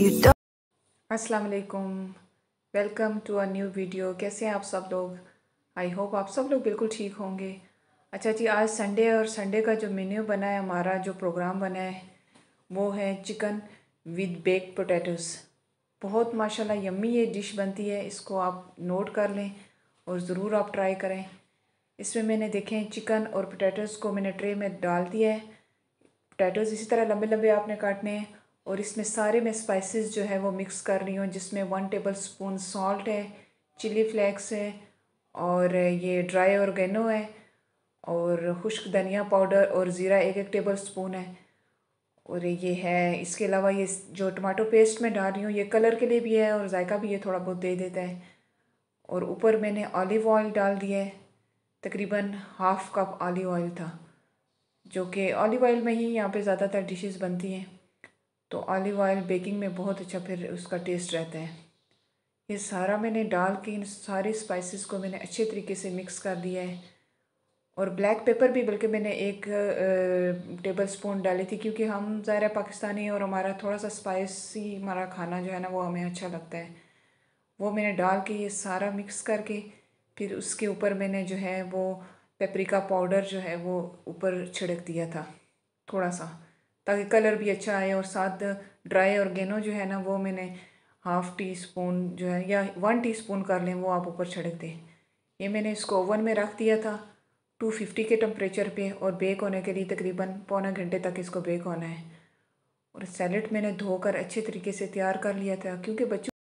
you don't welcome to a new video कैसे हैं आप सब लोग आई होप आप सब लोग बिल्कुल ठीक होंगे अच्छा जी आज संडे और संडे का जो मेन्यू बना है हमारा जो प्रोग्राम बना है वो है चिकन विद बेक पोटैटोस बहुत माशाल्लाह यम्मी ये डिश बनती है इसको आप नोट कर लें और ज़रूर आप ट्राई करें इसमें मैंने देखें चिकन और पोटैटोज़ को मैंने ट्रे में डाल दिया है पोटैटोज़ इसी तरह लंबे लंबे आपने काटने हैं और इसमें सारे मैं स्पाइसेस जो है वो मिक्स कर रही हूँ जिसमें वन टेबल स्पून सॉल्ट है चिली फ्लेक्स है और ये ड्राई औरगेनो है और खुश्क धनिया पाउडर और ज़ीरा एक एक टेबल स्पून है और ये है इसके अलावा ये जो टमाटो पेस्ट मैं डाल रही हूँ ये कलर के लिए भी है और जायका भी ये थोड़ा बहुत दे देता है और ऊपर मैंने ऑलिव ऑयल डाल दिया है तकरीबन हाफ़ कप ऑलिव ऑयल था जो कि ऑलिव ऑयल में ही यहाँ पे ज़्यादातर डिशेस बनती हैं तो ऑलिव ऑयल बेकिंग में बहुत अच्छा फिर उसका टेस्ट रहता है ये सारा मैंने डाल के इन सारी स्पाइसेस को मैंने अच्छे तरीके से मिक्स कर दिया है और ब्लैक पेपर भी बल्कि मैंने एक टेबल स्पून डाली थी क्योंकि हम ज़ाहिर पाकिस्तानी और हमारा थोड़ा सा स्पाइसी हमारा खाना जो है ना वो हमें अच्छा लगता है वो मैंने डाल के ये सारा मिक्स करके फिर उसके ऊपर मैंने जो है वो पेपरिका पाउडर जो है वो ऊपर छिड़क दिया था थोड़ा सा ताकि कलर भी अच्छा आए और साथ ड्राई ऑर्गेनो जो है ना वो मैंने हाफ़ टी स्पून जो है या वन टी स्पून कर लें वो आप ऊपर छिड़क दें ये मैंने इसको ओवन में रख दिया था 250 के टम्परेचर पे और बेक होने के लिए तकरीबन पौना घंटे तक इसको बेक होना है और सैलड मैंने धोकर अच्छे तरीके से तैयार कर लिया था क्योंकि बच्चों